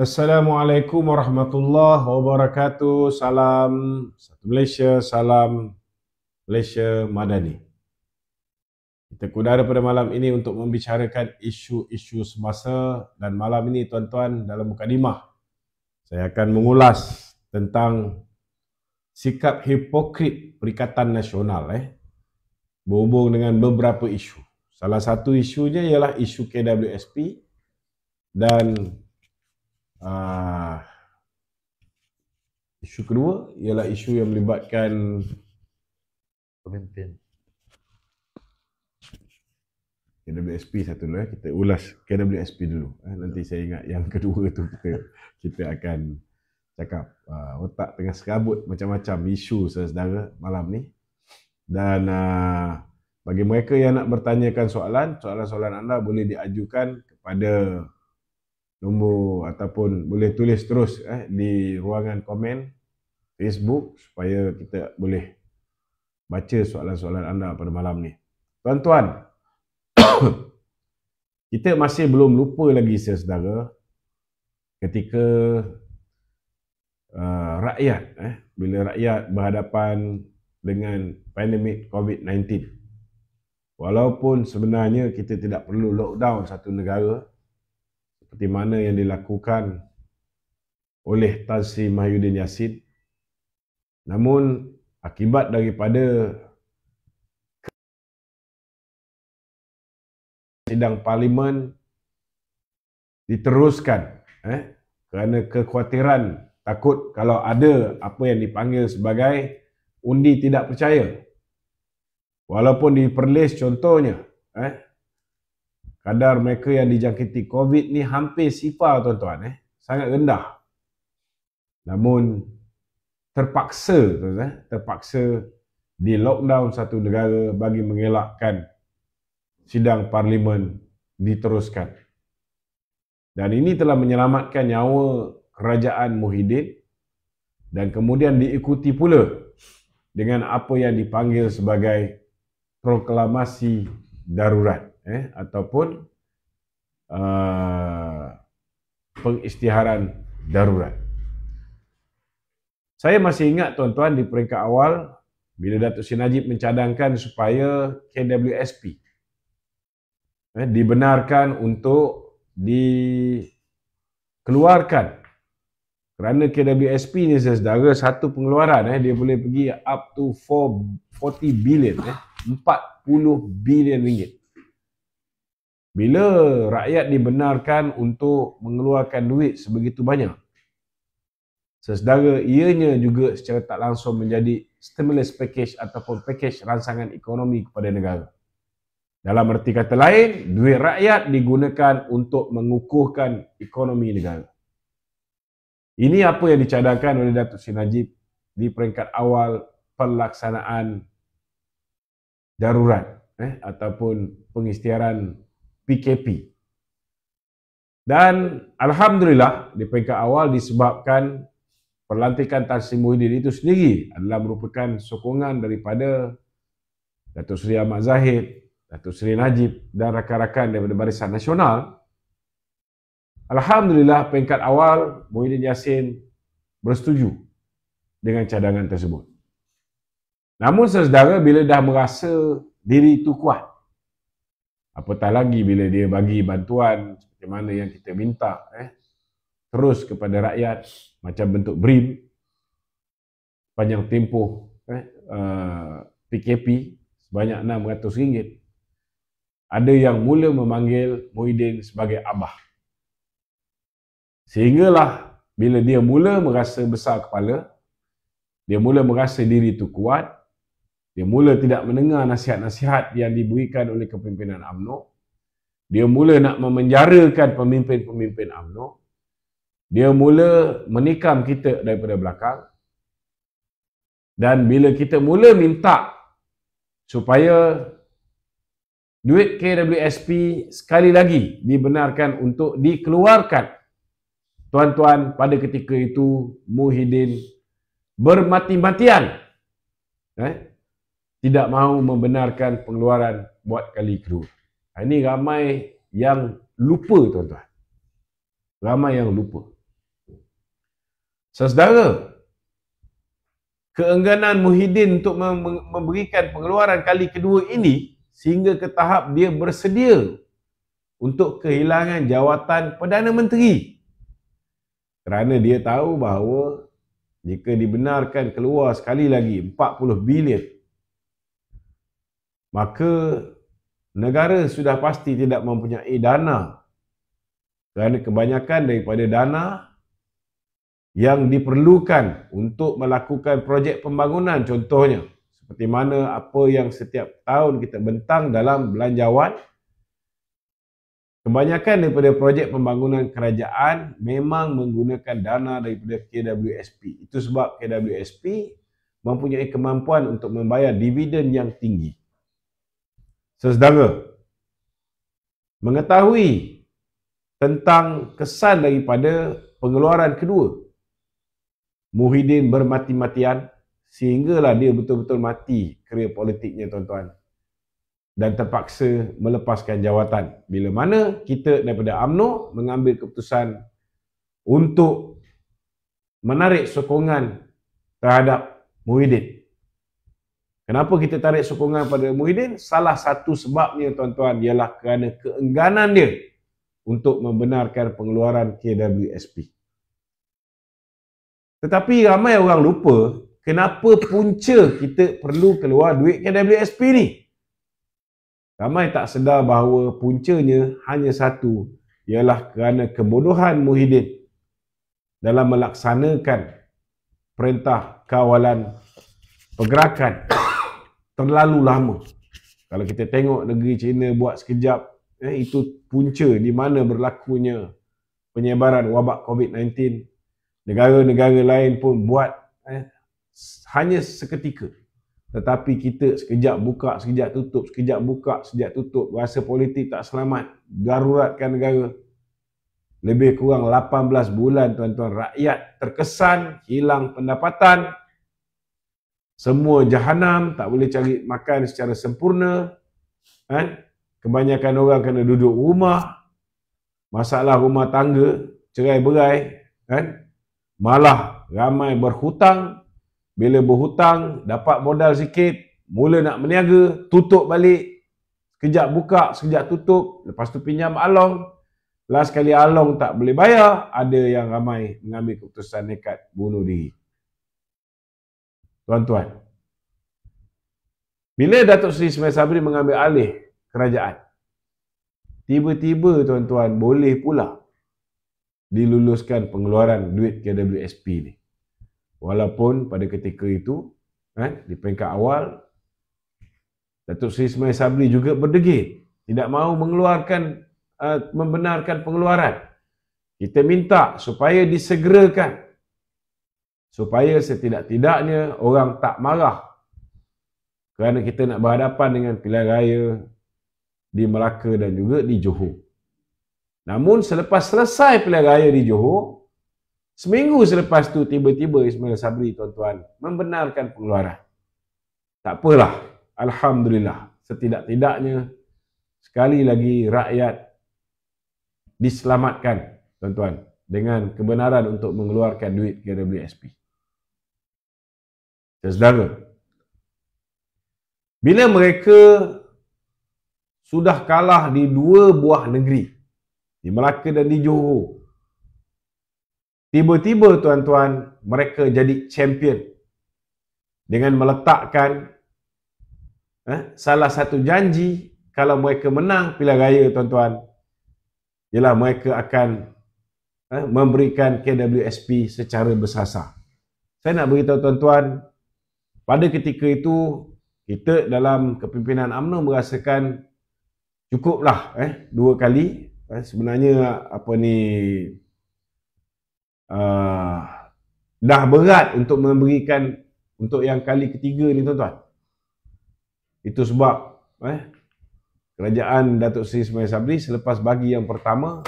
Assalamualaikum warahmatullahi wabarakatuh. Salam satu Malaysia, salam Malaysia Madani. Kita kudara pada malam ini untuk membicarakan isu-isu semasa dan malam ini tuan-tuan dalam mukadimah saya akan mengulas tentang sikap hipokrit Perikatan Nasional eh berhubung dengan beberapa isu. Salah satu isunya ialah isu KWSP dan Ah. isu kedua ialah isu yang melibatkan pemimpin KWSP satu dulu eh. kita ulas KWSP dulu eh. nanti saya ingat yang kedua tu kita kita akan cakap uh, otak tengah serabut macam-macam isu saudara malam ni dan uh, bagi mereka yang nak bertanyakan soalan soalan-soalan anda boleh diajukan kepada nombor ataupun boleh tulis terus eh, di ruangan komen Facebook supaya kita boleh baca soalan-soalan anda pada malam ni. Tuan-tuan, kita masih belum lupa lagi saudara ketika uh, rakyat eh bila rakyat berhadapan dengan pandemik COVID-19. Walaupun sebenarnya kita tidak perlu lockdown satu negara seperti mana yang dilakukan oleh Tan Sri Mahyudin Yassin. Namun akibat daripada sidang parlimen diteruskan eh, kerana kekhawatiran takut kalau ada apa yang dipanggil sebagai undi tidak percaya. Walaupun di Perlis contohnya, eh, kadar mereka yang dijangkiti COVID ni hampir sifar tuan-tuan eh. Sangat rendah. Namun terpaksa tuan eh. terpaksa di lockdown satu negara bagi mengelakkan sidang parlimen diteruskan. Dan ini telah menyelamatkan nyawa kerajaan Muhyiddin dan kemudian diikuti pula dengan apa yang dipanggil sebagai proklamasi darurat eh ataupun uh, pengisytiharan darurat. Saya masih ingat tuan-tuan di peringkat awal bila Datuk Sin Najib mencadangkan supaya KWSP eh, dibenarkan untuk dikeluarkan kerana KWSP ni saudara satu pengeluaran eh dia boleh pergi up to 4, 40 billion eh 40 billion ringgit bila rakyat dibenarkan untuk mengeluarkan duit sebegitu banyak, sesedara ianya juga secara tak langsung menjadi stimulus package ataupun package ransangan ekonomi kepada negara. Dalam erti kata lain, duit rakyat digunakan untuk mengukuhkan ekonomi negara. Ini apa yang dicadangkan oleh Datuk Sri Najib di peringkat awal pelaksanaan darurat eh, ataupun pengisytiharan PKP. Dan Alhamdulillah di peringkat awal disebabkan perlantikan Tan Sri Muhyiddin itu sendiri adalah merupakan sokongan daripada Datuk Seri Ahmad Zahid, Datuk Seri Najib dan rakan-rakan daripada Barisan Nasional. Alhamdulillah peringkat awal Muhyiddin Yassin bersetuju dengan cadangan tersebut. Namun sesedara bila dah merasa diri itu kuat, Apatah lagi bila dia bagi bantuan seperti mana yang kita minta eh terus kepada rakyat macam bentuk BRIM panjang tempoh eh, uh, PKP sebanyak RM600 ada yang mula memanggil Muhyiddin sebagai Abah sehinggalah bila dia mula merasa besar kepala dia mula merasa diri itu kuat dia mula tidak mendengar nasihat-nasihat yang diberikan oleh kepimpinan UMNO. Dia mula nak memenjarakan pemimpin-pemimpin UMNO. Dia mula menikam kita daripada belakang. Dan bila kita mula minta supaya duit KWSP sekali lagi dibenarkan untuk dikeluarkan tuan-tuan pada ketika itu Muhyiddin bermati-matian eh, tidak mahu membenarkan pengeluaran buat kali kedua. Ha, ini ramai yang lupa tuan-tuan. Ramai yang lupa. Saudara, keengganan Muhyiddin untuk memberikan pengeluaran kali kedua ini sehingga ke tahap dia bersedia untuk kehilangan jawatan Perdana Menteri. Kerana dia tahu bahawa jika dibenarkan keluar sekali lagi 40 bilion maka negara sudah pasti tidak mempunyai dana kerana kebanyakan daripada dana yang diperlukan untuk melakukan projek pembangunan contohnya seperti mana apa yang setiap tahun kita bentang dalam belanjawan kebanyakan daripada projek pembangunan kerajaan memang menggunakan dana daripada KWSP itu sebab KWSP mempunyai kemampuan untuk membayar dividen yang tinggi Sesedara mengetahui tentang kesan daripada pengeluaran kedua Muhyiddin bermati-matian sehinggalah dia betul-betul mati kerja politiknya tuan-tuan dan terpaksa melepaskan jawatan bila mana kita daripada AMNO mengambil keputusan untuk menarik sokongan terhadap Muhyiddin Kenapa kita tarik sokongan pada Muhyiddin? Salah satu sebabnya tuan-tuan ialah kerana keengganan dia untuk membenarkan pengeluaran KWSP. Tetapi ramai orang lupa kenapa punca kita perlu keluar duit KWSP ni. Ramai tak sedar bahawa puncanya hanya satu ialah kerana kebodohan Muhyiddin dalam melaksanakan perintah kawalan pergerakan terlalu lama. Kalau kita tengok negeri China buat sekejap, eh, itu punca di mana berlakunya penyebaran wabak COVID-19. Negara-negara lain pun buat eh, hanya seketika. Tetapi kita sekejap buka, sekejap tutup, sekejap buka, sekejap tutup. Rasa politik tak selamat. Daruratkan negara. Lebih kurang 18 bulan tuan-tuan rakyat terkesan, hilang pendapatan, semua jahanam tak boleh cari makan secara sempurna kan kebanyakan orang kena duduk rumah masalah rumah tangga cerai-berai kan malah ramai berhutang bila berhutang dapat modal sikit mula nak meniaga, tutup balik sekejap buka sekejap tutup lepas tu pinjam along last kali along tak boleh bayar ada yang ramai mengambil keputusan nekat bunuh diri tuan-tuan. Bila Datuk Seri Ismail Sabri mengambil alih kerajaan, tiba-tiba tuan-tuan boleh pula diluluskan pengeluaran duit KWSP ni. Walaupun pada ketika itu, eh, di peringkat awal, Datuk Seri Ismail Sabri juga berdegil. Tidak mahu mengeluarkan, uh, membenarkan pengeluaran. Kita minta supaya disegerakan supaya setidak-tidaknya orang tak marah kerana kita nak berhadapan dengan pilihan raya di Melaka dan juga di Johor. Namun selepas selesai pilihan raya di Johor, seminggu selepas tu tiba-tiba Ismail Sabri tuan-tuan membenarkan pengeluaran. Tak apalah, alhamdulillah. Setidak-tidaknya sekali lagi rakyat diselamatkan tuan-tuan dengan kebenaran untuk mengeluarkan duit beli KWSP tersedara. Bila mereka sudah kalah di dua buah negeri, di Melaka dan di Johor, tiba-tiba tuan-tuan mereka jadi champion dengan meletakkan eh, salah satu janji kalau mereka menang pilihan raya tuan-tuan ialah mereka akan eh, memberikan KWSP secara bersasar. Saya nak beritahu tuan-tuan, pada ketika itu kita dalam kepimpinan UMNO merasakan cukuplah eh dua kali eh, sebenarnya apa ni uh, dah berat untuk memberikan untuk yang kali ketiga ni tuan-tuan itu sebab eh kerajaan Datuk Seri Ismail Sabri selepas bagi yang pertama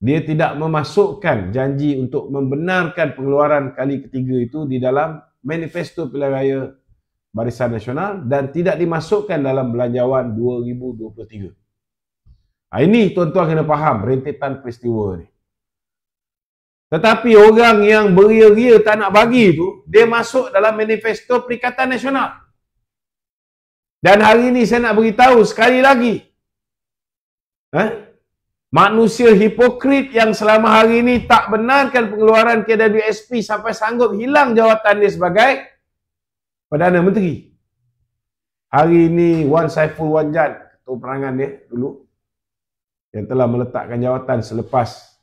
dia tidak memasukkan janji untuk membenarkan pengeluaran kali ketiga itu di dalam manifesto pilihan raya Barisan Nasional dan tidak dimasukkan dalam belanjawan 2023. Ha, ini tuan-tuan kena faham rentetan peristiwa ni. Tetapi orang yang beria-ria tak nak bagi tu, dia masuk dalam manifesto Perikatan Nasional. Dan hari ini saya nak beritahu sekali lagi. Eh? Manusia hipokrit yang selama hari ini tak benarkan pengeluaran KWSP sampai sanggup hilang jawatan dia sebagai Perdana Menteri. Hari ini Wan Saiful Wan Jan, ketua perangan dia dulu yang telah meletakkan jawatan selepas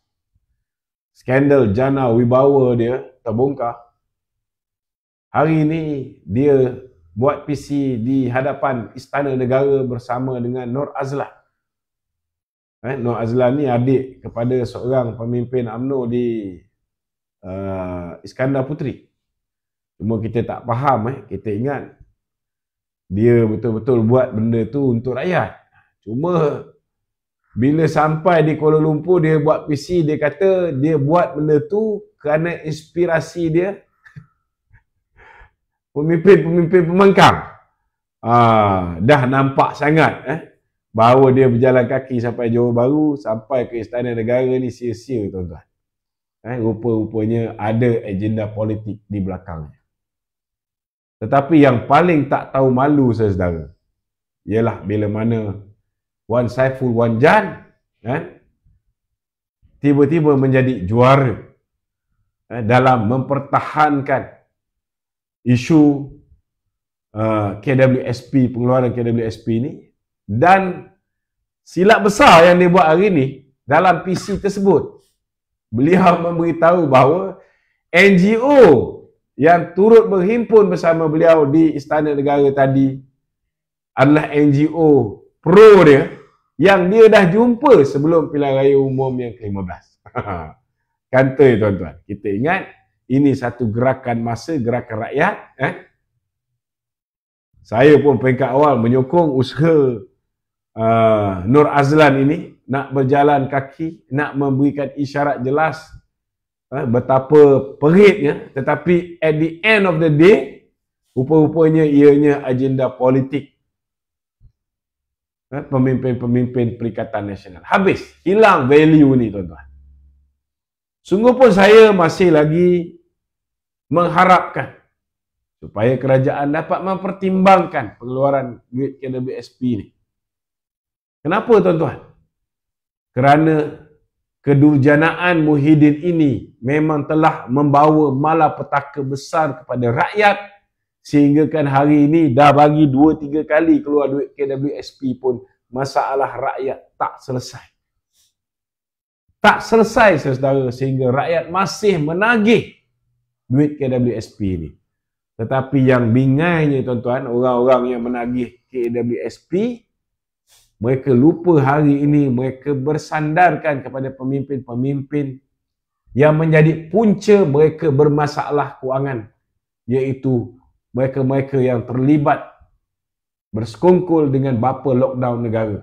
skandal jana wibawa dia terbongkar. Hari ini dia buat PC di hadapan Istana Negara bersama dengan Nur Azlah Eh, Nur Azlan ni adik kepada seorang pemimpin UMNO di uh, Iskandar Puteri. Cuma kita tak faham, eh. kita ingat dia betul-betul buat benda tu untuk rakyat. Cuma bila sampai di Kuala Lumpur dia buat PC dia kata dia buat benda tu kerana inspirasi dia pemimpin-pemimpin pemangkang. Ah, dah nampak sangat eh bahawa dia berjalan kaki sampai Johor Baru sampai ke Istana Negara ni sia-sia tuan-tuan. Eh, rupa-rupanya ada agenda politik di belakangnya. Tetapi yang paling tak tahu malu saya saudara ialah bila mana Wan Saiful Wan Jan eh, tiba-tiba menjadi juara eh, dalam mempertahankan isu uh, KWSP, pengeluaran KWSP ini dan silap besar yang dia buat hari ni dalam PC tersebut. Beliau memberitahu bahawa NGO yang turut berhimpun bersama beliau di Istana Negara tadi adalah NGO pro dia yang dia dah jumpa sebelum pilihan raya umum yang ke-15. Kanta ya tuan-tuan. Kita ingat ini satu gerakan masa, gerakan rakyat. Eh? Saya pun peringkat awal menyokong usaha uh, Nur Azlan ini nak berjalan kaki, nak memberikan isyarat jelas uh, betapa peritnya. Tetapi at the end of the day, rupa-rupanya ianya agenda politik uh, pemimpin-pemimpin Perikatan Nasional. Habis, hilang value ni tuan-tuan. Sungguh pun saya masih lagi mengharapkan supaya kerajaan dapat mempertimbangkan pengeluaran duit KWSP ni. Kenapa tuan-tuan? Kerana kedurjanaan Muhyiddin ini memang telah membawa malapetaka besar kepada rakyat sehingga kan hari ini dah bagi 2-3 kali keluar duit KWSP pun masalah rakyat tak selesai. Tak selesai saudara sehingga rakyat masih menagih duit KWSP ini. Tetapi yang bingainya tuan-tuan, orang-orang yang menagih KWSP mereka lupa hari ini mereka bersandarkan kepada pemimpin-pemimpin yang menjadi punca mereka bermasalah kewangan iaitu mereka-mereka yang terlibat bersekongkol dengan bapa lockdown negara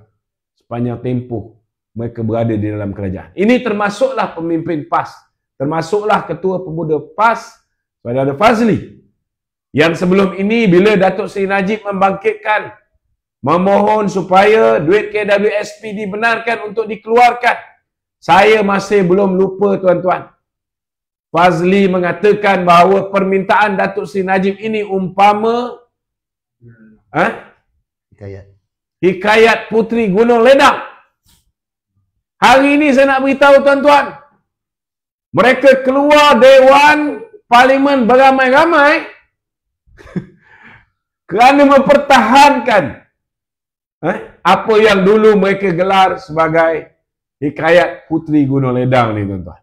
sepanjang tempoh mereka berada di dalam kerajaan. Ini termasuklah pemimpin PAS, termasuklah ketua pemuda PAS, Saudara Fazli. Yang sebelum ini bila Datuk Seri Najib membangkitkan memohon supaya duit KWSP dibenarkan untuk dikeluarkan. Saya masih belum lupa tuan-tuan. Fazli mengatakan bahawa permintaan Datuk Seri Najib ini umpama hmm. ha? hikayat. hikayat Puteri Gunung Ledang. Hari ini saya nak beritahu tuan-tuan. Mereka keluar Dewan Parlimen beramai-ramai kerana mempertahankan Eh? Apa yang dulu mereka gelar sebagai hikayat putri Gunung Ledang ni tuan-tuan.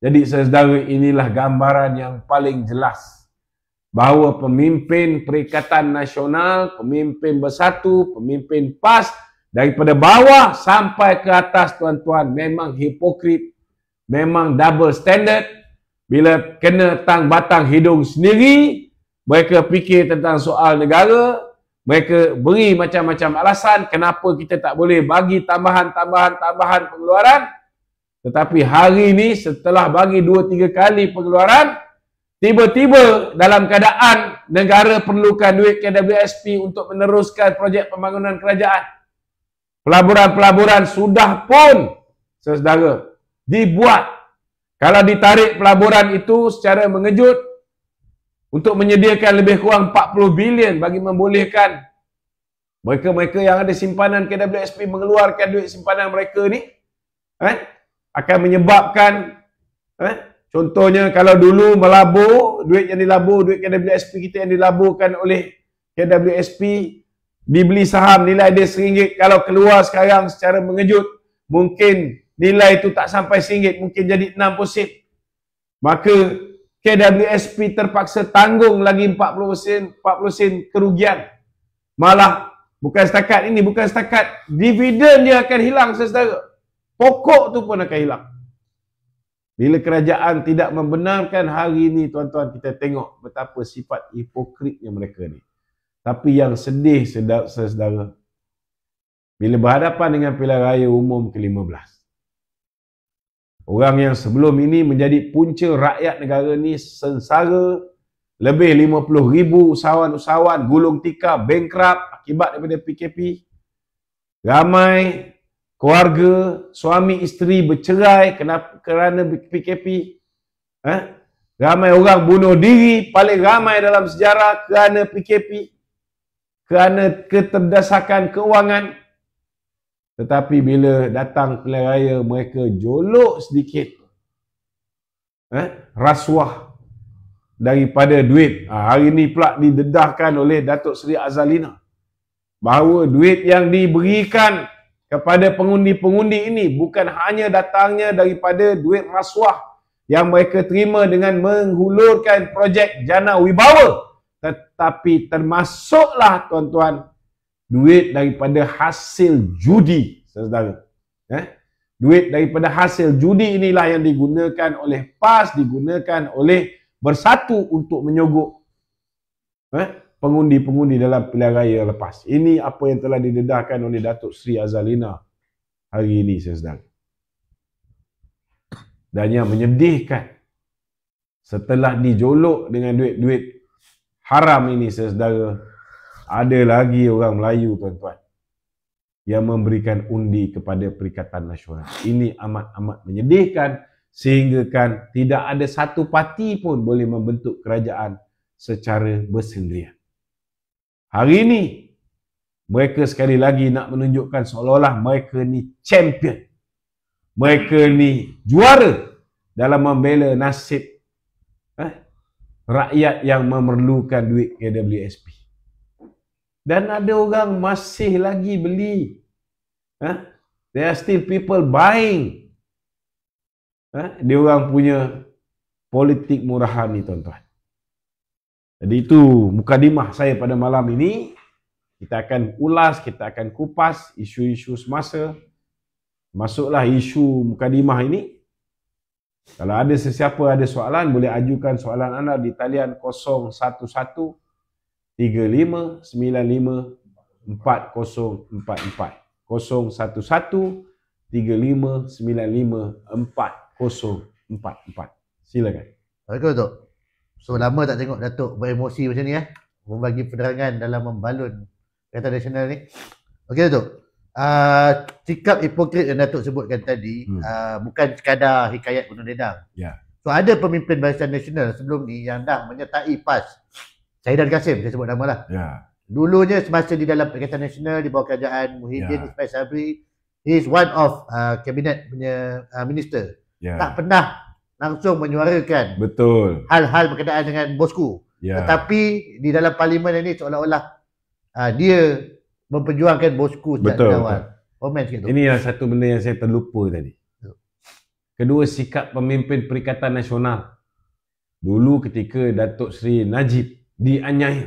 Jadi saudara inilah gambaran yang paling jelas bahawa pemimpin Perikatan Nasional, pemimpin bersatu, pemimpin PAS daripada bawah sampai ke atas tuan-tuan memang hipokrit, memang double standard. Bila kena tang batang hidung sendiri, mereka fikir tentang soal negara, mereka beri macam-macam alasan kenapa kita tak boleh bagi tambahan-tambahan-tambahan pengeluaran tetapi hari ini setelah bagi dua tiga kali pengeluaran tiba-tiba dalam keadaan negara perlukan duit KWSP untuk meneruskan projek pembangunan kerajaan pelaburan-pelaburan sudah pun saudara dibuat kalau ditarik pelaburan itu secara mengejut untuk menyediakan lebih kurang 40 bilion bagi membolehkan mereka-mereka yang ada simpanan KWSP mengeluarkan duit simpanan mereka ni eh, akan menyebabkan eh, contohnya kalau dulu melabur duit yang dilabur, duit KWSP kita yang dilaburkan oleh KWSP dibeli saham nilai dia seringgit kalau keluar sekarang secara mengejut mungkin nilai itu tak sampai seringgit mungkin jadi 60 sen maka KWSP terpaksa tanggung lagi 40 sen 40 sen kerugian. Malah bukan setakat ini, bukan setakat dividen dia akan hilang saudara. Pokok tu pun akan hilang. Bila kerajaan tidak membenarkan hari ini tuan-tuan kita tengok betapa sifat hipokritnya mereka ni. Tapi yang sedih saudara-saudara bila berhadapan dengan pilihan raya umum ke-15 Orang yang sebelum ini menjadi punca rakyat negara ini sengsara lebih 50 ribu usahawan-usahawan gulung tika bankrupt akibat daripada PKP. Ramai keluarga, suami isteri bercerai kenapa kerana PKP. Eh? Ramai orang bunuh diri paling ramai dalam sejarah kerana PKP. Kerana keterdasakan keuangan. Tetapi bila datang pilihan raya, mereka jolok sedikit eh, rasuah daripada duit. Ha, hari ini pula didedahkan oleh Datuk Seri Azalina bahawa duit yang diberikan kepada pengundi-pengundi ini bukan hanya datangnya daripada duit rasuah yang mereka terima dengan menghulurkan projek Jana Wibawa tetapi termasuklah tuan-tuan duit daripada hasil judi saudara eh duit daripada hasil judi inilah yang digunakan oleh PAS digunakan oleh Bersatu untuk menyogok eh pengundi-pengundi dalam pilihan raya lepas ini apa yang telah didedahkan oleh Datuk Sri Azalina hari ini saudara dan yang menyedihkan setelah dijolok dengan duit-duit haram ini saudara ada lagi orang Melayu tuan-tuan yang memberikan undi kepada Perikatan Nasional. Ini amat-amat menyedihkan sehinggakan tidak ada satu parti pun boleh membentuk kerajaan secara bersendirian. Hari ini mereka sekali lagi nak menunjukkan seolah-olah mereka ni champion. Mereka ni juara dalam membela nasib eh, rakyat yang memerlukan duit KWSP. Dan ada orang masih lagi beli. Huh? Ha? There are still people buying. Huh? Ha? Dia orang punya politik murahan ni tuan-tuan. Jadi itu mukadimah saya pada malam ini. Kita akan ulas, kita akan kupas isu-isu semasa. Masuklah isu mukadimah ini. Kalau ada sesiapa ada soalan, boleh ajukan soalan anda di talian 011 Silakan. Assalamualaikum Datuk. So lama tak tengok Datuk beremosi macam ni eh. Membagi penerangan dalam membalun kata nasional ni. Okey Datuk. Uh, sikap hipokrit yang Datuk sebutkan tadi hmm. uh, bukan sekadar hikayat gunung dedang. Ya. Yeah. So ada pemimpin Barisan Nasional sebelum ni yang dah menyertai PAS saya dan Kasim, saya sebut nama lah. Ya. Dulunya semasa di dalam Perikatan Nasional, di bawah kerajaan Muhyiddin ya. Ismail Sabri, he is one of uh, kabinet punya uh, minister. Ya. Tak pernah langsung menyuarakan Betul. hal-hal berkaitan dengan bosku. Ya. Tetapi di dalam parlimen ini seolah-olah uh, dia memperjuangkan bosku sejak Betul. awal. Komen sikit Ini yang satu benda yang saya terlupa tadi. Ya. Kedua sikap pemimpin Perikatan Nasional. Dulu ketika Datuk Seri Najib di dianyai.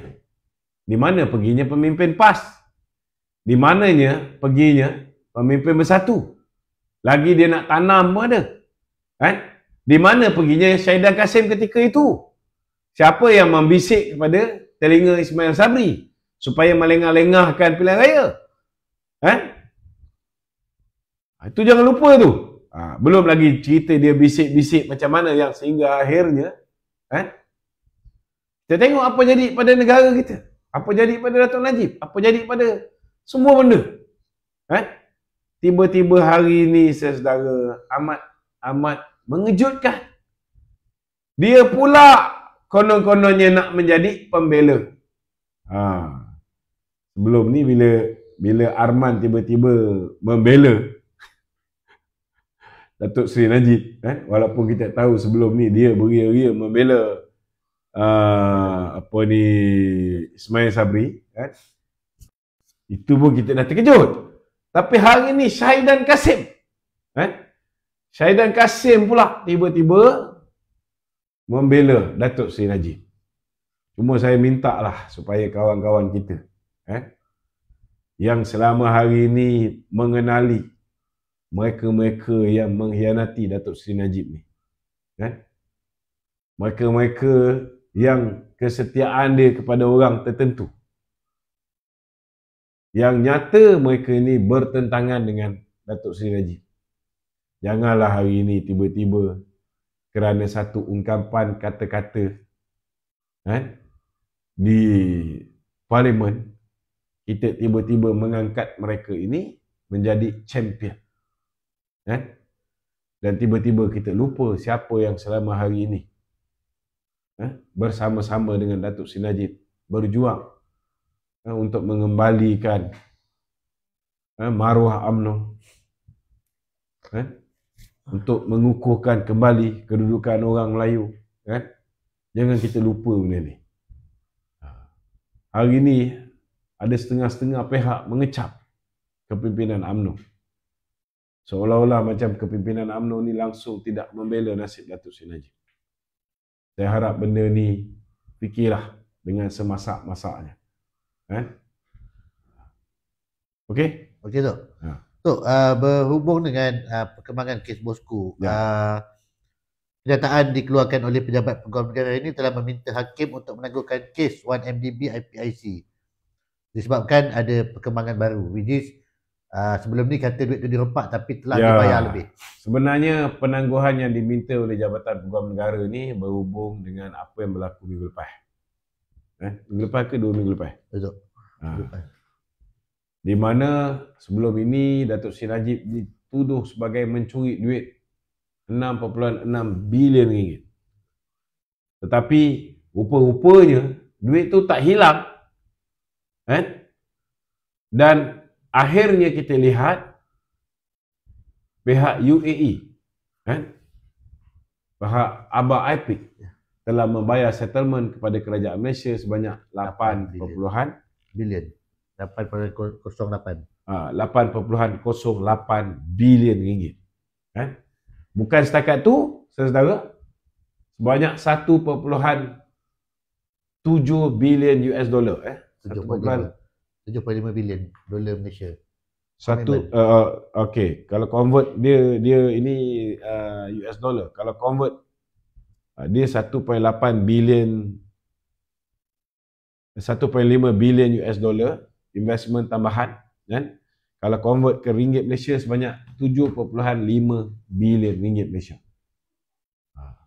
Di mana perginya pemimpin PAS? Di mananya perginya pemimpin bersatu? Lagi dia nak tanam pun ada. Eh? Di mana perginya Syahidah Kasim ketika itu? Siapa yang membisik kepada telinga Ismail Sabri supaya melengah-lengahkan pilihan raya? Eh? Ah, itu jangan lupa tu. Ha, belum lagi cerita dia bisik-bisik macam mana yang sehingga akhirnya eh, kita tengok apa jadi pada negara kita. Apa jadi pada Datuk Najib. Apa jadi pada semua benda. Eh? Tiba-tiba hari ini saudara amat amat mengejutkan. Dia pula konon-kononnya nak menjadi pembela. Ha. Sebelum ni bila bila Arman tiba-tiba membela Datuk Seri Najib eh? walaupun kita tahu sebelum ni dia beria-ria membela uh, apa ni Ismail Sabri kan itu pun kita dah terkejut tapi hari ni Syahidan Kasim kan Syahidan Kasim pula tiba-tiba membela Datuk Seri Najib cuma saya minta lah supaya kawan-kawan kita eh, yang selama hari ini mengenali mereka-mereka yang mengkhianati Datuk Seri Najib ni. Kan? Mereka-mereka yang kesetiaan dia kepada orang tertentu yang nyata mereka ini bertentangan dengan Datuk Seri Raji. Janganlah hari ini tiba-tiba kerana satu ungkapan kata-kata eh, di parlimen kita tiba-tiba mengangkat mereka ini menjadi champion. Eh? Dan tiba-tiba kita lupa siapa yang selama hari ini eh, bersama-sama dengan Datuk Sinajid berjuang eh, untuk mengembalikan eh, maruah UMNO eh, untuk mengukuhkan kembali kedudukan orang Melayu eh. jangan kita lupa benda ni hari ni ada setengah-setengah pihak mengecap kepimpinan UMNO seolah-olah macam kepimpinan UMNO ni langsung tidak membela nasib Datuk Sinajid saya harap benda ni fikirlah dengan semasak-masaknya. Eh? Okey? Okey tu. Ha. Tu uh, berhubung dengan uh, perkembangan kes Bosku. Ya. Uh, kenyataan dikeluarkan oleh pejabat Pegawai Negara ini telah meminta hakim untuk menangguhkan kes 1MDB IPIC disebabkan ada perkembangan baru which is Ah, sebelum ni kata duit tu dirompak tapi telah ya. dibayar lebih. Sebenarnya penangguhan yang diminta oleh Jabatan Peguam Negara ni berhubung dengan apa yang berlaku minggu lepas. Eh, minggu lepas ke dua minggu lepas? Betul. Ah. Ha. Di mana sebelum ini Datuk Sri Najib dituduh sebagai mencuri duit 6.6 bilion ringgit. Tetapi rupa-rupanya duit tu tak hilang. Eh? Dan akhirnya kita lihat pihak UAE kan pihak Aba IPIC ya. telah membayar settlement kepada kerajaan Malaysia sebanyak 8.8 bilion 8.08 ha, 8.08 bilion ringgit kan bukan setakat tu saudara sebanyak 1.7 bilion US dollar eh 7.5 bilion dolar Malaysia. Satu uh, uh okey, kalau convert dia dia ini uh, US dollar. Kalau convert uh, dia 1.8 bilion 1.5 bilion US dollar investment tambahan kan. Kalau convert ke ringgit Malaysia sebanyak 7.5 bilion ringgit Malaysia. Ha.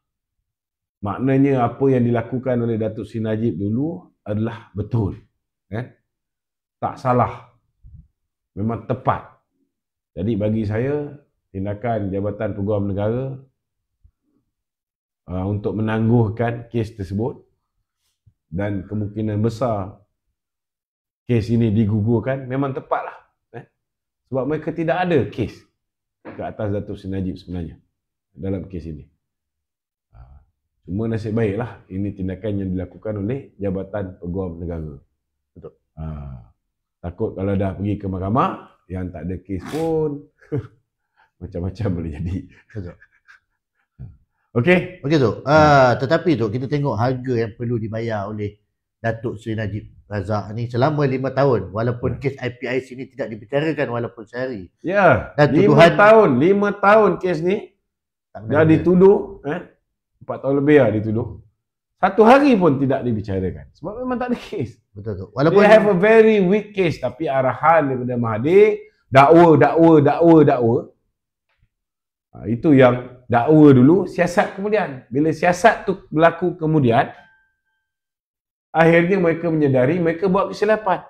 Maknanya apa yang dilakukan oleh Datuk Sri dulu adalah betul. Eh? tak salah. Memang tepat. Jadi bagi saya, tindakan Jabatan Peguam Negara uh, untuk menangguhkan kes tersebut dan kemungkinan besar kes ini digugurkan memang tepatlah. Eh? Sebab mereka tidak ada kes ke atas Datuk Sri sebenarnya dalam kes ini. Uh, cuma nasib baiklah ini tindakan yang dilakukan oleh Jabatan Peguam Negara. Betul. Uh. Takut kalau dah pergi ke mahkamah yang tak ada kes pun macam-macam boleh jadi. Okey. Okey tu. Ah uh, tetapi tu kita tengok harga yang perlu dibayar oleh Datuk Seri Najib Razak ni selama lima tahun walaupun ya. kes IPIC ni tidak dibicarakan walaupun sehari. Ya. Dan tuduhan 5 tahun, lima tahun kes ni dah dituduh eh 4 tahun lebih lah dituduh. Satu hari pun tidak dibicarakan. Sebab memang tak ada kes. Betul tu. Walaupun They have a very weak case tapi arahan daripada Mahdi dakwa, dakwa, dakwa, dakwa. Ha, itu yang dakwa dulu, siasat kemudian. Bila siasat tu berlaku kemudian, akhirnya mereka menyedari mereka buat kesilapan.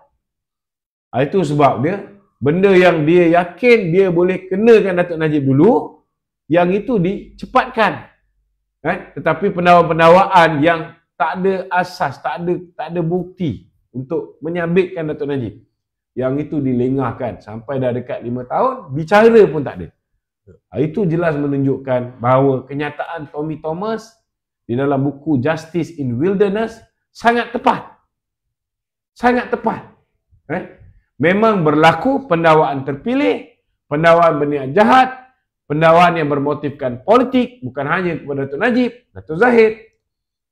Ha, itu sebab dia benda yang dia yakin dia boleh kenakan Datuk Najib dulu yang itu dicepatkan. Eh? Tetapi pendawa-pendawaan yang tak ada asas, tak ada tak ada bukti untuk menyabitkan Datuk Najib. Yang itu dilengahkan sampai dah dekat 5 tahun, bicara pun tak ada. Ha, itu jelas menunjukkan bahawa kenyataan Tommy Thomas di dalam buku Justice in Wilderness sangat tepat. Sangat tepat. Eh? Memang berlaku pendawaan terpilih, pendawaan berniat jahat, Pendawaan yang bermotifkan politik bukan hanya kepada Datuk Najib, Datuk Zahid,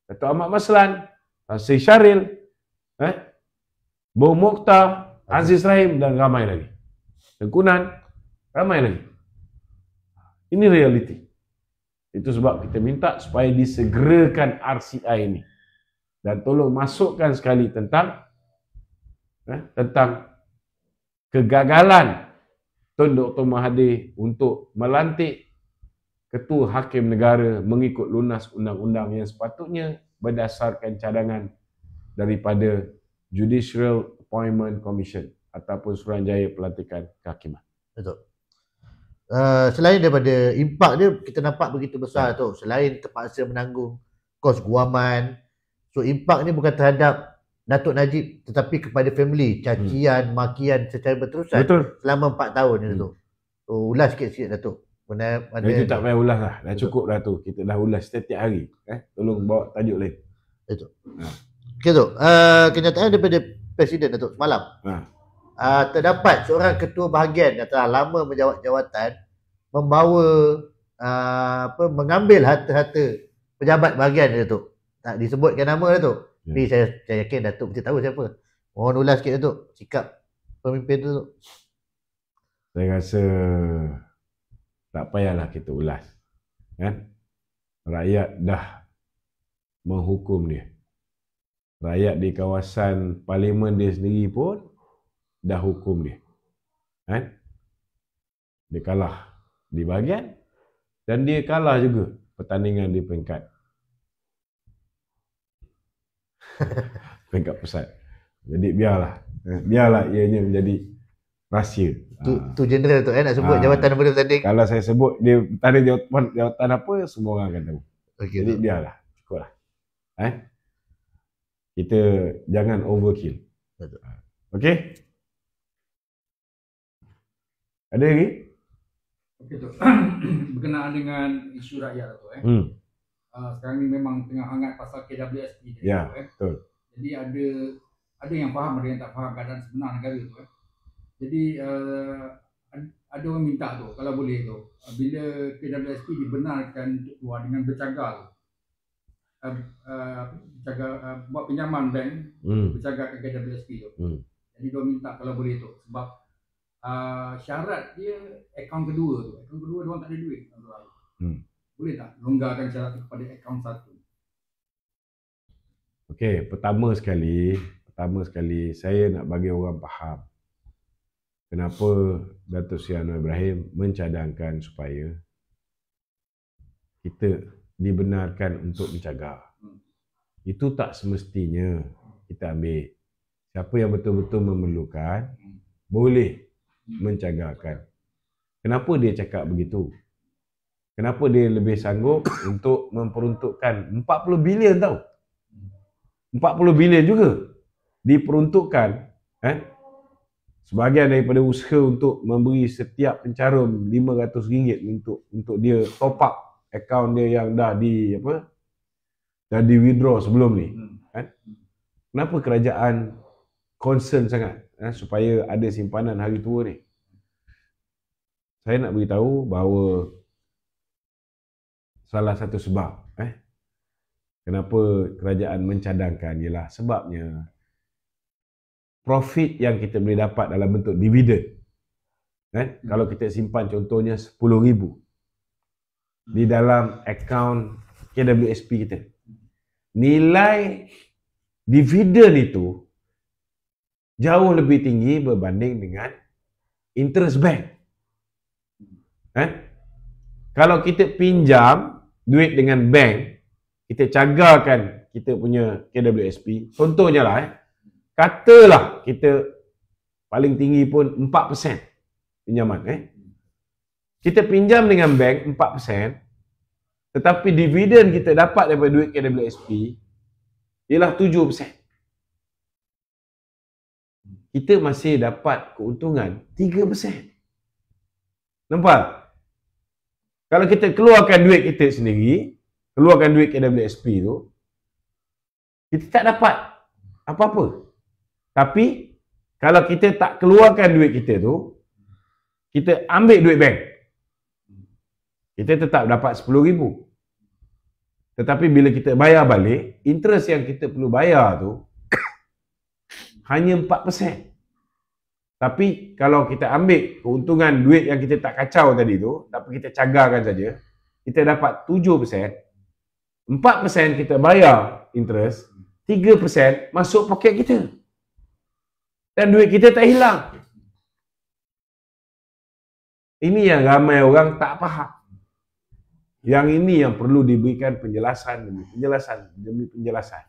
Datuk Ahmad Maslan, Tan Syaril, eh, Bu Mokta, Aziz Rahim dan ramai lagi. Tengkunan, ramai lagi. Ini realiti. Itu sebab kita minta supaya disegerakan RCI ini. Dan tolong masukkan sekali tentang eh, tentang kegagalan Tun Dr. Mahathir untuk melantik Ketua Hakim Negara mengikut lunas undang-undang yang sepatutnya berdasarkan cadangan daripada Judicial Appointment Commission ataupun Suruhanjaya Pelantikan Kehakiman. Betul. Uh, selain daripada impak dia kita nampak begitu besar ya. tu selain terpaksa menanggung kos guaman so impak ni bukan terhadap Datuk Najib tetapi kepada family cacian hmm. makian secara berterusan Betul. selama 4 tahun hmm. itu. Oh, ulas sikit-sikit Datuk. Mana mana Jadi tak payah ulas lah. Dah cukup lah tu. Kita dah ulas setiap hari. Eh, tolong hmm. bawa tajuk lain. Itu. Ha. Okay, Datuk. Uh, kenyataan daripada Presiden Datuk malam Ha. Uh, terdapat seorang ketua bahagian yang telah lama menjawat jawatan membawa uh, apa mengambil harta-harta pejabat bahagian Datuk. Tak disebutkan nama Datuk. Yeah. Tapi saya, saya yakin Datuk mesti tahu siapa. Mohon ulas sikit Datuk. Sikap pemimpin Datuk. Saya rasa tak payahlah kita ulas. Kan? Rakyat dah menghukum dia. Rakyat di kawasan parlimen dia sendiri pun dah hukum dia. Kan? Dia kalah di bahagian dan dia kalah juga pertandingan di peringkat tingkat pusat. Jadi biarlah. Biarlah ianya menjadi rahsia. Tu, ha. tu general tu eh nak sebut ha. jawatan benda tadi. Kalau saya sebut dia tadi jawatan, jawatan apa semua orang akan tahu. Okay, Jadi tak. biarlah. Cukuplah. Eh? Kita jangan overkill. Ah. Okay. Ada lagi? Okay, tu. Berkenaan dengan isu rakyat tu eh. Hmm. Ah, sekarang ni memang tengah hangat pasal KWSP ya, tu, eh. betul. jadi ada ada yang faham ada yang tak faham keadaan sebenar negara tu eh. jadi uh, ada orang minta tu kalau boleh tu ah, bila KWSP dibenarkan untuk keluar dengan bercagar tu Uh, uh, jaga, uh, buat pinjaman bank hmm. bercakap ke KWSP tu hmm. jadi dia minta kalau boleh tu sebab uh, syarat dia akaun kedua tu akaun kedua dia orang tak ada duit hmm boleh tak longgarkan syarat kepada akaun satu? Okey, pertama sekali, pertama sekali saya nak bagi orang faham kenapa Datuk Sri Anwar Ibrahim mencadangkan supaya kita dibenarkan untuk mencagar. Hmm. Itu tak semestinya kita ambil. Siapa yang betul-betul memerlukan hmm. boleh hmm. mencagarkan. Kenapa dia cakap begitu? Kenapa dia lebih sanggup untuk memperuntukkan 40 bilion tau. 40 bilion juga diperuntukkan eh, sebagian daripada usaha untuk memberi setiap pencarum rm ringgit untuk untuk dia top up akaun dia yang dah di apa dah di withdraw sebelum ni kan eh. kenapa kerajaan concern sangat eh, supaya ada simpanan hari tua ni saya nak beritahu bahawa salah satu sebab eh kenapa kerajaan mencadangkan ialah sebabnya profit yang kita boleh dapat dalam bentuk dividen kan hmm. kalau kita simpan contohnya 10000 hmm. di dalam akaun KWSP kita nilai dividen itu jauh lebih tinggi berbanding dengan interest bank eh? kalau kita pinjam duit dengan bank, kita cagarkan kita punya KWSP. Contohnya lah eh, katalah kita paling tinggi pun 4% pinjaman eh. Kita pinjam dengan bank 4% tetapi dividen kita dapat daripada duit KWSP ialah 7%. Kita masih dapat keuntungan 3%. Nampak? Kalau kita keluarkan duit kita sendiri, keluarkan duit KWSP tu, kita tak dapat apa-apa. Tapi, kalau kita tak keluarkan duit kita tu, kita ambil duit bank. Kita tetap dapat RM10,000. Tetapi bila kita bayar balik, interest yang kita perlu bayar tu hanya 4%. Tapi kalau kita ambil keuntungan duit yang kita tak kacau tadi tu, tapi kita cagarkan saja, kita dapat 7%, 4% kita bayar interest, 3% masuk poket kita. Dan duit kita tak hilang. Ini yang ramai orang tak faham. Yang ini yang perlu diberikan penjelasan demi penjelasan demi penjelasan.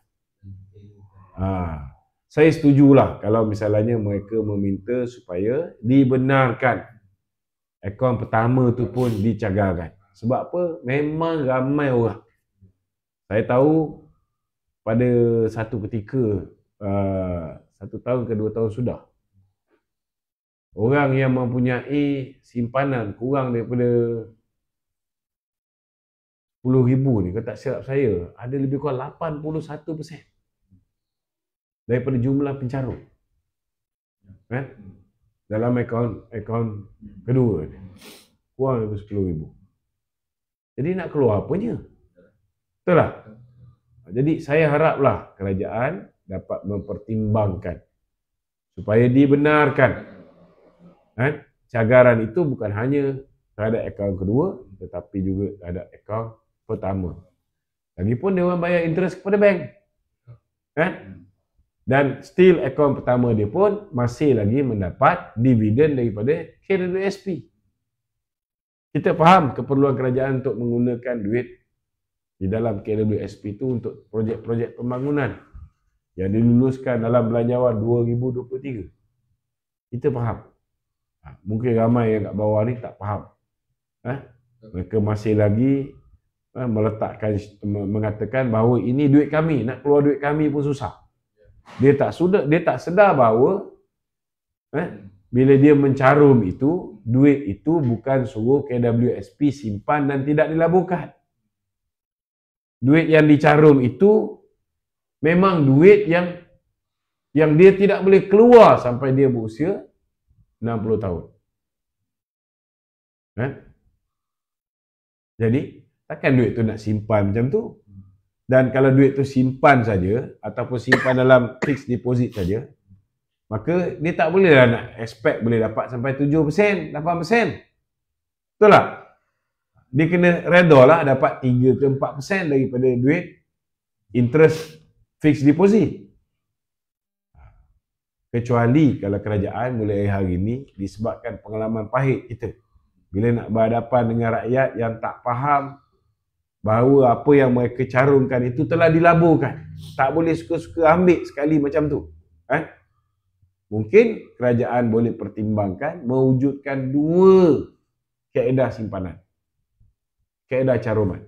Ah saya setuju lah kalau misalnya mereka meminta supaya dibenarkan akaun pertama tu pun dicagarkan. Sebab apa? Memang ramai orang. Saya tahu pada satu ketika, uh, satu tahun ke dua tahun sudah, orang yang mempunyai simpanan kurang daripada ribu ni, kalau tak silap saya, ada lebih kurang 81% daripada jumlah pencarut. Eh? Ya, kan? hmm. Dalam akaun akaun hmm. kedua ni. Kurang daripada 10 ribu. Jadi nak keluar apanya? Betul tak? Ha, jadi saya haraplah kerajaan dapat mempertimbangkan supaya dibenarkan kan? cagaran itu bukan hanya terhadap akaun kedua tetapi juga terhadap akaun pertama. Lagipun dia orang bayar interest kepada bank. Eh? dan still akaun pertama dia pun masih lagi mendapat dividen daripada KWSP. Kita faham keperluan kerajaan untuk menggunakan duit di dalam KWSP itu untuk projek-projek pembangunan yang diluluskan dalam belanjawan 2023. Kita faham. Ha, mungkin ramai yang kat bawah ni tak faham. Ha? Mereka masih lagi ha, meletakkan mengatakan bahawa ini duit kami, nak keluar duit kami pun susah dia tak sudah dia tak sedar bahawa eh, bila dia mencarum itu duit itu bukan suruh KWSP simpan dan tidak dilaburkan duit yang dicarum itu memang duit yang yang dia tidak boleh keluar sampai dia berusia 60 tahun eh? jadi takkan duit itu nak simpan macam tu dan kalau duit tu simpan saja ataupun simpan dalam fixed deposit saja maka dia tak bolehlah nak expect boleh dapat sampai 7%, 8%. Betul tak? Dia kena redha lah dapat 3 ke 4% daripada duit interest fixed deposit. Kecuali kalau kerajaan mulai hari ini disebabkan pengalaman pahit kita. Bila nak berhadapan dengan rakyat yang tak faham bahawa apa yang mereka carungkan itu telah dilaburkan. Tak boleh suka-suka ambil sekali macam tu. Eh? Mungkin kerajaan boleh pertimbangkan mewujudkan dua kaedah simpanan. Kaedah caruman.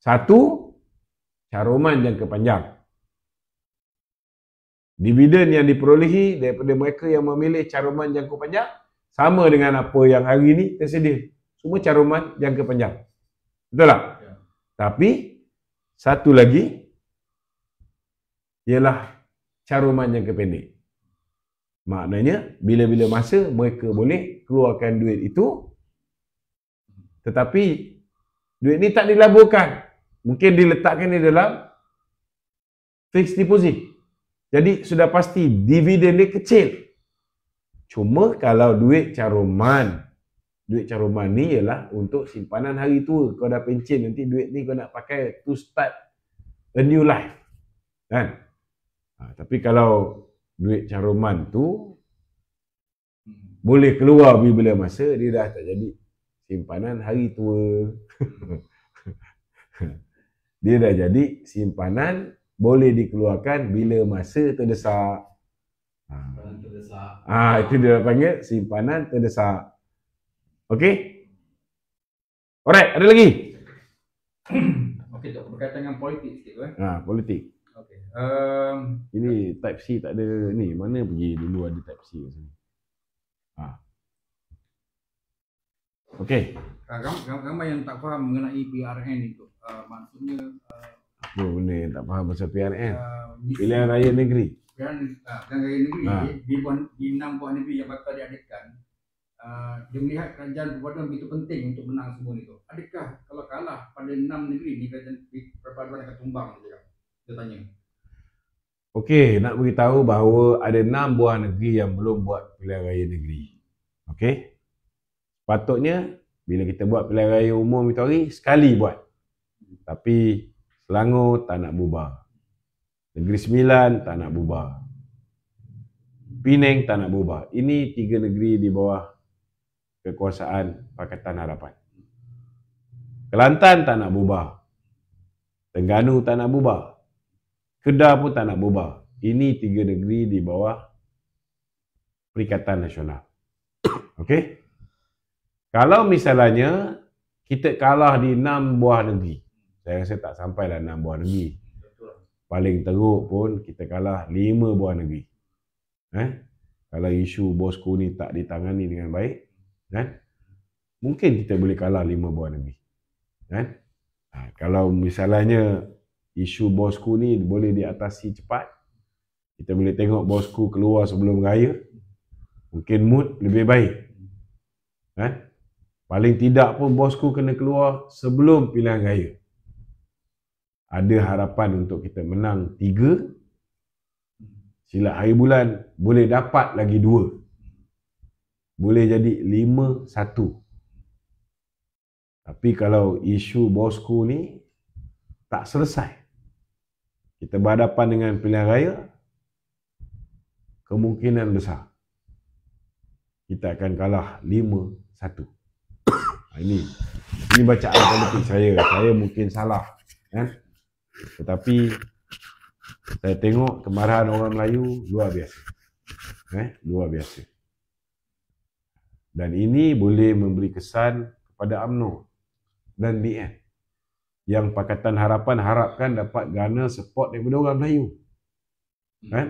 Satu, caruman yang kepanjang. Dividen yang diperolehi daripada mereka yang memilih caruman jangka panjang sama dengan apa yang hari ini tersedia. Semua caruman jangka panjang. Betul tak? Tapi satu lagi ialah caruman yang kependek. Maknanya bila-bila masa mereka boleh keluarkan duit itu tetapi duit ini tak dilaburkan. Mungkin diletakkan di dalam fixed deposit. Jadi sudah pasti dividen dia kecil. Cuma kalau duit caruman duit caruman ni ialah untuk simpanan hari tua. Kau dah pencin nanti duit ni kau nak pakai to start a new life. Kan? Ha, tapi kalau duit caruman tu boleh keluar bila-bila masa, dia dah tak jadi simpanan hari tua. dia dah jadi simpanan boleh dikeluarkan bila masa terdesak. Ha. Ah, ha, itu dia panggil simpanan terdesak. Okey. Alright, ada lagi? Okey, berkaitan dengan politik sikit tu eh. Ha, politik. Okey. Um, ini type C tak ada ni. Mana pergi dulu ada type C kat sini. Ha. Okey. Ramai ah, yang tak faham mengenai PRN itu. Uh, ah, maksudnya uh, apa benda yang tak faham pasal PRN? Uh, Pilihan Raya Negeri. Pilihan uh, Raya Negeri ha. di, di, di, di, di, di, di, di, di, Ah, dia melihat kerajaan perpaduan begitu penting untuk menang semua itu. Adakah kalau kalah pada enam negeri ni perpaduan akan tumbang? Dia, dia tanya. Okey, nak beritahu bahawa ada enam buah negeri yang belum buat pilihan raya negeri. Okey? Patutnya, bila kita buat pilihan raya umum itu hari, sekali buat. Tapi, Selangor tak nak bubar. Negeri Sembilan tak nak bubar. Penang tak nak bubar. Ini tiga negeri di bawah kekuasaan Pakatan Harapan. Kelantan tak nak bubar. Tengganu tak nak bubar. Kedah pun tak nak bubar. Ini tiga negeri di bawah Perikatan Nasional. Okey? Kalau misalnya kita kalah di enam buah negeri. Saya rasa tak sampai lah enam buah negeri. Paling teruk pun kita kalah lima buah negeri. Eh? Kalau isu bosku ni tak ditangani dengan baik, kan? Mungkin kita boleh kalah lima buah lebih. Kan? Ha, kalau misalnya isu bosku ni boleh diatasi cepat, kita boleh tengok bosku keluar sebelum raya, mungkin mood lebih baik. Kan? Paling tidak pun bosku kena keluar sebelum pilihan raya. Ada harapan untuk kita menang tiga, sila hari bulan boleh dapat lagi dua boleh jadi 5-1. Tapi kalau isu bosku ni tak selesai, kita berhadapan dengan pilihan raya, kemungkinan besar kita akan kalah 5-1. Ha, ini ini bacaan politik saya. Saya mungkin salah. kan? Tetapi saya tengok kemarahan orang Melayu luar biasa. Eh? Luar biasa. Dan ini boleh memberi kesan kepada UMNO dan BN yang Pakatan Harapan harapkan dapat gana support daripada orang Melayu. Hmm. Kan?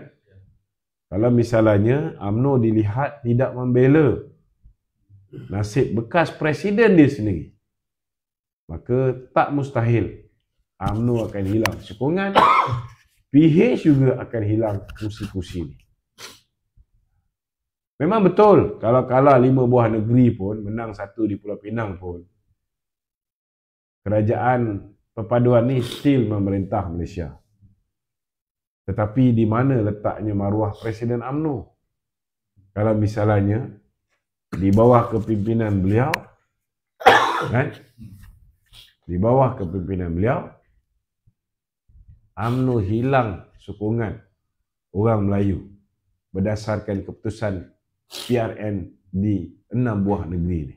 Kalau misalnya UMNO dilihat tidak membela nasib bekas presiden dia sendiri, maka tak mustahil UMNO akan hilang sokongan, PH juga akan hilang kursi-kursi ini. -kursi. Memang betul kalau kalah lima buah negeri pun, menang satu di Pulau Pinang pun. Kerajaan perpaduan ni still memerintah Malaysia. Tetapi di mana letaknya maruah Presiden AMNO? Kalau misalnya di bawah kepimpinan beliau, kan? di bawah kepimpinan beliau, AMNO hilang sokongan orang Melayu berdasarkan keputusan PRN di enam buah negeri ini.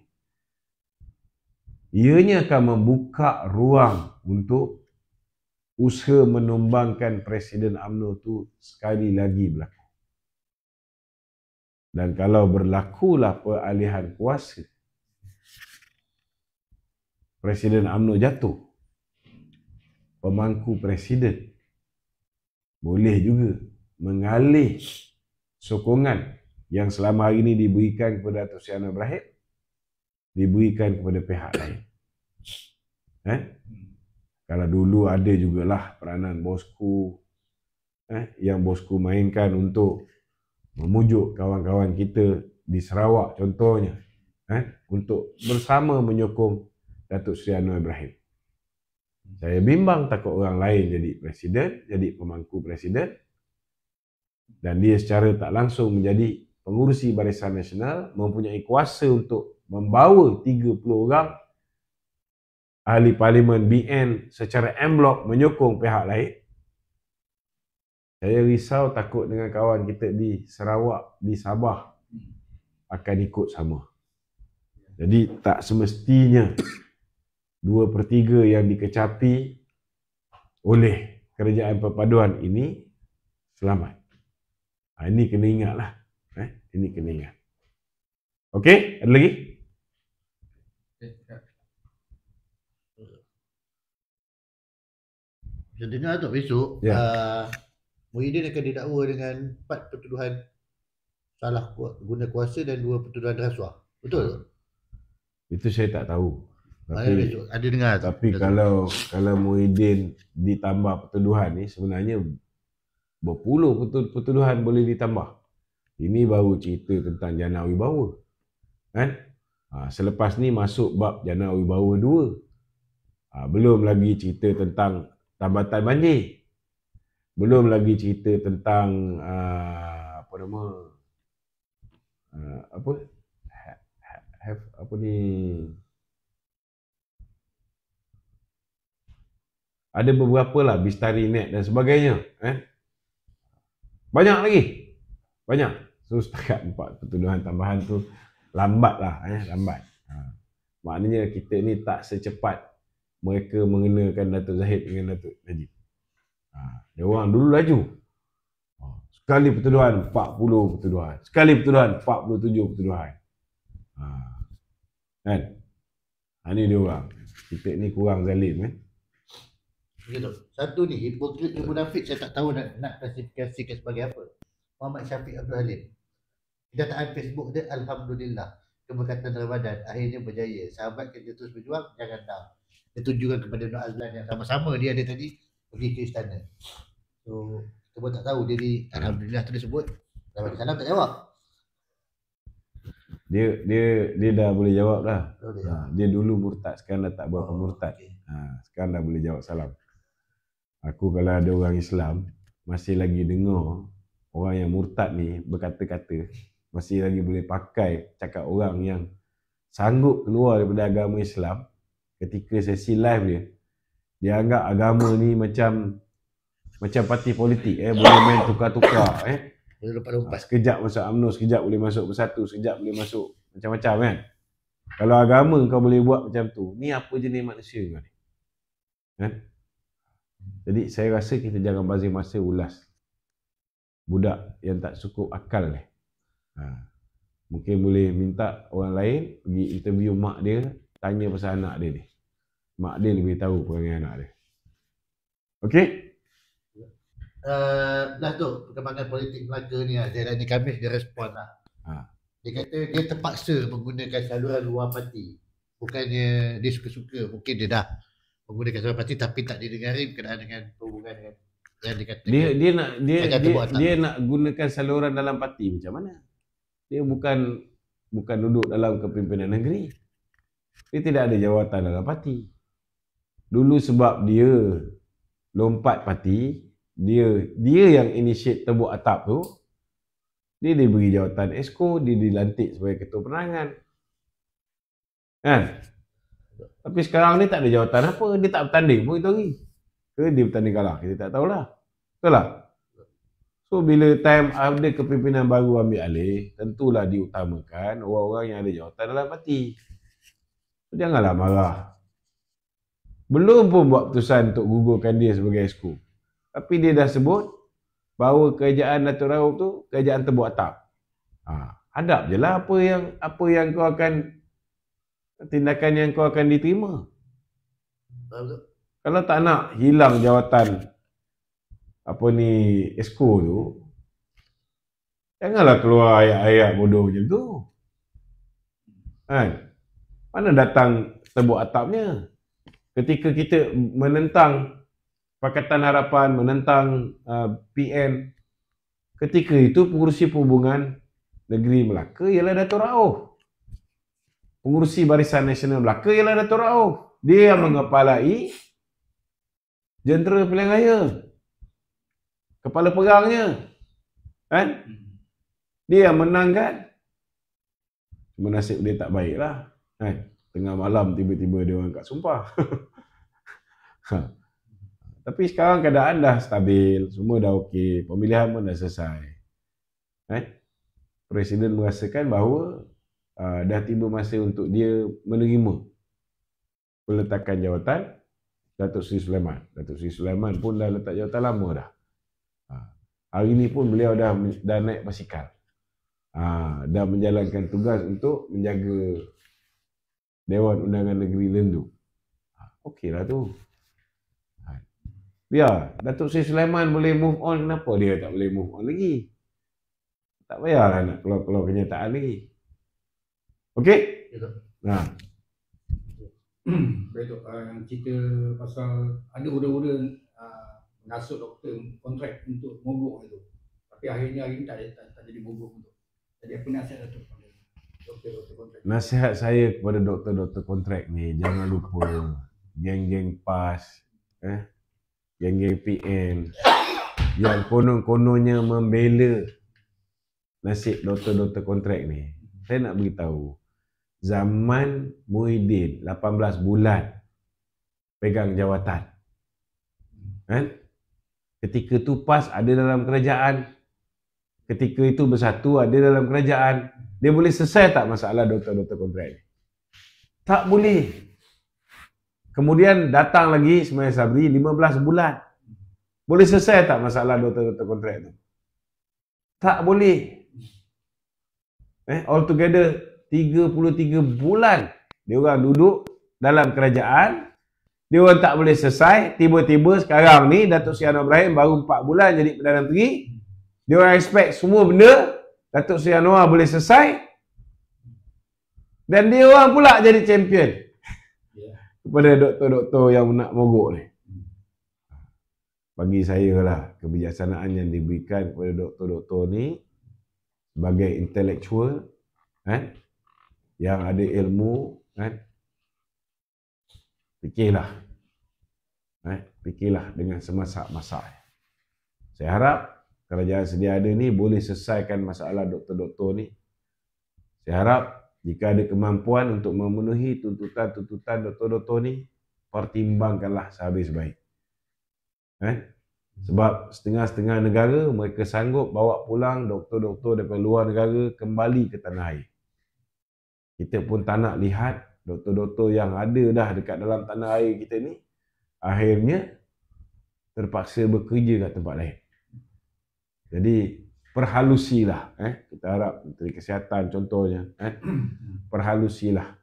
Ianya akan membuka ruang untuk usaha menumbangkan Presiden UMNO tu sekali lagi berlaku. Dan kalau berlakulah peralihan kuasa, Presiden UMNO jatuh. Pemangku Presiden boleh juga mengalih sokongan yang selama hari ini diberikan kepada Datuk Syana Ibrahim diberikan kepada pihak lain. Eh? Kalau dulu ada jugalah peranan bosku eh, yang bosku mainkan untuk memujuk kawan-kawan kita di Sarawak contohnya eh, untuk bersama menyokong Datuk Seri Anwar Ibrahim. Saya bimbang takut orang lain jadi presiden, jadi pemangku presiden dan dia secara tak langsung menjadi pengurusi Barisan Nasional mempunyai kuasa untuk membawa 30 orang ahli parlimen BN secara en bloc menyokong pihak lain. Saya risau takut dengan kawan kita di Sarawak, di Sabah akan ikut sama. Jadi tak semestinya 2 per 3 yang dikecapi oleh kerajaan perpaduan ini selamat. Ha, ini kena ingatlah ini keningan. Okey, ada lagi? Saya eh, dengar tu besok ya. uh, Muhyiddin akan didakwa dengan empat pertuduhan salah guna kuasa dan dua pertuduhan rasuah. Betul Itu saya tak tahu. Tapi, besok, ada dengar tapi tak kalau tahu. kalau Muhyiddin ditambah pertuduhan ni sebenarnya berpuluh pertuduhan boleh ditambah. Ini baru cerita tentang jana wibawa. Kan? Ha, selepas ni masuk bab jana wibawa 2. Ha, belum lagi cerita tentang tambatan banjir. Belum lagi cerita tentang uh, apa nama uh, apa ha, have apa ni ada beberapa lah bistari net dan sebagainya eh banyak lagi banyak So setakat empat pertuduhan tambahan tu lambat lah eh, lambat. Ha. Maknanya kita ni tak secepat mereka mengenakan Datuk Zahid dengan Datuk Najib. Ha. Dia orang dulu laju. Ha. Sekali pertuduhan puluh pertuduhan. Sekali pertuduhan 47 pertuduhan. Ha. Kan? Ha, ni dia orang. Kita ni kurang zalim eh. Ya, Satu ni, hipokrit ni munafik saya tak tahu nak, nak klasifikasikan sebagai apa. Muhammad Syafiq Abdul Halim ada Facebook dia Alhamdulillah Keberkatan Ramadan Akhirnya berjaya Sahabat kita terus berjuang Jangan down Dia tunjukkan kepada Nur Azlan Yang sama-sama dia ada tadi Pergi ke istana So Kita tak tahu Dia Alhamdulillah tu dia sebut Ramadan Salam tak jawab dia dia dia dah boleh jawab lah. dah. Ha, dia dulu murtad, sekarang dah tak buat oh, murtad. Ha, sekarang dah boleh jawab salam. Aku kalau ada orang Islam masih lagi dengar orang yang murtad ni berkata-kata masih lagi boleh pakai cakap orang yang sanggup keluar daripada agama Islam ketika sesi live dia dia anggap agama ni macam macam parti politik eh boleh main tukar-tukar eh boleh lompat lompat ha, sekejap masuk UMNO sekejap boleh masuk bersatu sekejap boleh masuk macam-macam kan kalau agama kau boleh buat macam tu ni apa jenis manusia ni kan jadi saya rasa kita jangan bazir masa ulas budak yang tak cukup akal ni eh? ha. Mungkin boleh minta orang lain pergi interview mak dia Tanya pasal anak dia ni Mak dia lebih tahu perangai anak dia Okey. uh, eh, Last tu, perkembangan politik Melaka ni lah Zainal ni Khamis dia respon lah ha. Dia kata dia terpaksa menggunakan saluran luar parti Bukannya dia suka-suka, mungkin dia dah menggunakan saluran parti tapi tak didengarin berkenaan dengan hubungan dengan dia, dia, nak dia dia, dia nak gunakan saluran dalam parti macam mana? dia bukan bukan duduk dalam kepimpinan negeri. Dia tidak ada jawatan dalam parti. Dulu sebab dia lompat parti, dia dia yang initiate tebuk atap tu, dia diberi jawatan esko, dia dilantik sebagai ketua perangan. Kan? Tapi sekarang ni tak ada jawatan apa, dia tak bertanding pun itu hari. Ke dia bertanding kalah, kita tak tahulah. Betul lah? So bila time ada kepimpinan baru ambil alih, tentulah diutamakan orang-orang yang ada jawatan dalam parti. So, janganlah marah. Belum pun buat keputusan untuk gugurkan dia sebagai esko. Tapi dia dah sebut bahawa kerajaan Datuk Rauh tu kerajaan terbuat atap. Ha, hadap je lah apa yang, apa yang kau akan tindakan yang kau akan diterima. Kalau tak nak hilang jawatan apa ni esko tu janganlah keluar ayat-ayat bodoh macam tu kan mana datang sebut atapnya ketika kita menentang Pakatan Harapan menentang uh, PN ketika itu pengurusi perhubungan negeri Melaka ialah Dato' Rauf pengurusi Barisan Nasional Melaka ialah Dato' Rauf dia yang mengepalai jentera pilihan raya kepala perangnya kan hmm. dia yang menang kan cuma nasib dia tak baik lah kan tengah malam tiba-tiba dia orang kat sumpah ha. tapi sekarang keadaan dah stabil semua dah okey pemilihan pun dah selesai kan presiden merasakan bahawa uh, dah tiba masa untuk dia menerima peletakan jawatan Datuk Seri Sulaiman. Datuk Seri Sulaiman pun dah letak jawatan lama dah hari ni pun beliau dah dah naik basikal. Ha, dah menjalankan tugas untuk menjaga Dewan Undangan Negeri Lendu. Ha, Okeylah tu. Ha. Ya, Datuk Seri Sulaiman boleh move on, kenapa dia tak boleh move on lagi? Tak payahlah nak keluar-keluar kenyataan lagi. Okey? Ya, Ha. Baik tu, ah, yang cerita pasal ada huda-huda mengasuh doktor kontrak untuk mogok itu. Tapi akhirnya hari ini tak, tak, tak jadi mogok itu. Jadi apa nasihat itu? Doktor, doktor Nasihat saya kepada doktor-doktor kontrak ni jangan lupa geng-geng PAS eh geng-geng PN yang konon-kononnya membela nasib doktor-doktor kontrak ni. Saya nak beritahu zaman Muhyiddin 18 bulan pegang jawatan. Kan? Eh? Ketika itu PAS ada dalam kerajaan. Ketika itu bersatu ada dalam kerajaan. Dia boleh selesai tak masalah doktor-doktor kontrak ini? Tak boleh. Kemudian datang lagi Ismail Sabri 15 bulan. Boleh selesai tak masalah doktor-doktor kontrak itu? Tak boleh. Eh, all together 33 bulan dia orang duduk dalam kerajaan dia orang tak boleh selesai. Tiba-tiba sekarang ni Datuk Seri Anwar Ibrahim baru 4 bulan jadi Perdana Menteri. Dia orang expect semua benda Datuk Seri Anwar boleh selesai. Dan dia orang pula jadi champion. Kepada doktor-doktor yang nak mogok ni. Bagi saya lah kebijaksanaan yang diberikan kepada doktor-doktor ni sebagai intellectual eh, yang ada ilmu kan, fikirlah Eh, fikirlah dengan semasak masalah. Saya harap kerajaan sedia ada ni boleh selesaikan masalah doktor-doktor ni. Saya harap jika ada kemampuan untuk memenuhi tuntutan-tuntutan doktor-doktor ni, pertimbangkanlah sehabis baik. Eh? Sebab setengah-setengah negara mereka sanggup bawa pulang doktor-doktor daripada luar negara kembali ke tanah air. Kita pun tak nak lihat doktor-doktor yang ada dah dekat dalam tanah air kita ni akhirnya terpaksa bekerja kat tempat lain. Jadi perhalusilah eh kita harap menteri kesihatan contohnya eh perhalusilah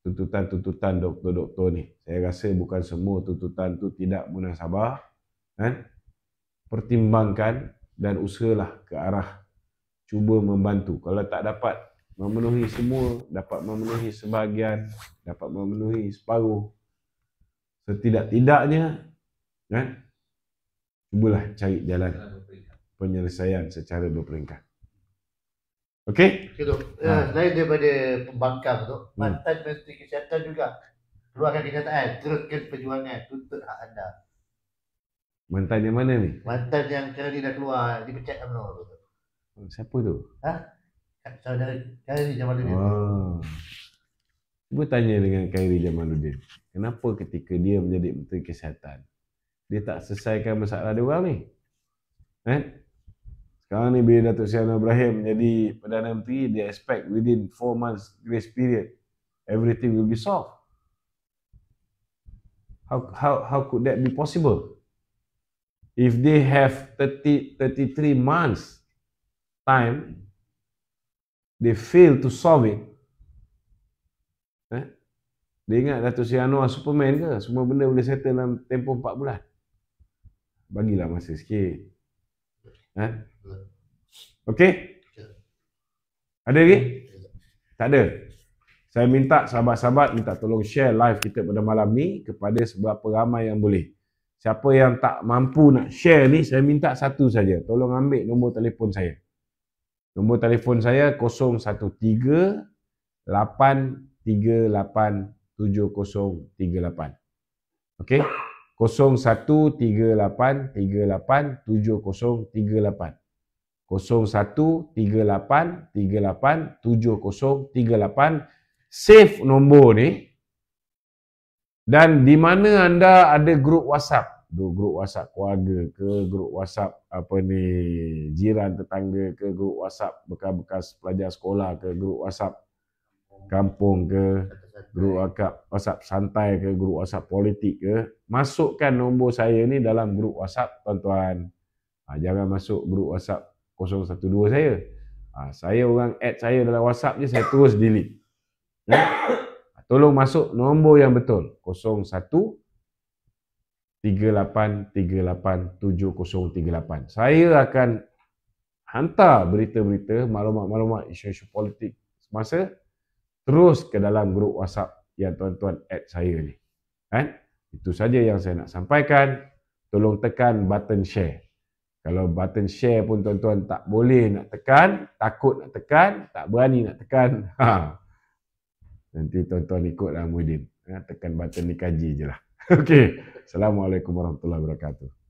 tuntutan-tuntutan doktor-doktor ni. Saya rasa bukan semua tuntutan tu tidak munasabah kan. Pertimbangkan dan usahalah ke arah cuba membantu. Kalau tak dapat memenuhi semua, dapat memenuhi sebahagian, dapat memenuhi separuh, setidak-tidaknya kan cubalah cari jalan penyelesaian secara berperingkat Okey. Okey tu. Selain ya, ha. daripada pembangkang tu, hmm. mantan Menteri Kesihatan juga keluarkan kenyataan, teruskan perjuangan tuntut hak anda. Mantan yang mana ni? Mantan yang cara ni dah keluar, dipecat kan tu. Siapa tu? Ha? Saudara kali ni zaman dulu. Oh. Cuba tanya dengan Khairi Jamaluddin. Kenapa ketika dia menjadi Menteri Kesihatan, dia tak selesaikan masalah dia orang ni? Eh? Sekarang ni bila Datuk Sian Ibrahim jadi Perdana Menteri, dia expect within 4 months grace period, everything will be solved. How, how, how could that be possible? If they have 30, 33 months time, they fail to solve it, dia ingat Dato' Sri Anwar Superman ke? Semua benda boleh settle dalam tempoh empat bulan. Bagilah masa sikit. Ha? Okey? Ada lagi? Tak ada. Saya minta sahabat-sahabat minta tolong share live kita pada malam ni kepada seberapa ramai yang boleh. Siapa yang tak mampu nak share ni, saya minta satu saja. Tolong ambil nombor telefon saya. Nombor telefon saya 013 838 0138. Okey. 0138387038. 0138387038 save nombor ni dan di mana anda ada grup WhatsApp do grup WhatsApp keluarga ke grup WhatsApp apa ni jiran tetangga ke grup WhatsApp bekas-bekas pelajar sekolah ke grup WhatsApp kampung ke guru WhatsApp, WhatsApp santai ke guru WhatsApp politik ke, masukkan nombor saya ni dalam grup WhatsApp tuan-tuan. Ha, jangan masuk grup WhatsApp 012 saya. Ha, saya orang add saya dalam WhatsApp je, saya terus delete. Ya? Ha, tolong masuk nombor yang betul. 01-38387038. Saya akan hantar berita-berita, maklumat-maklumat isu-isu politik semasa terus ke dalam grup WhatsApp yang tuan-tuan add saya ni. Kan? Itu saja yang saya nak sampaikan. Tolong tekan button share. Kalau button share pun tuan-tuan tak boleh nak tekan, takut nak tekan, tak berani nak tekan. Ha. Nanti tuan-tuan ikutlah Muhyiddin. Ha, tekan button ni kaji je lah. Okay. Assalamualaikum warahmatullahi wabarakatuh.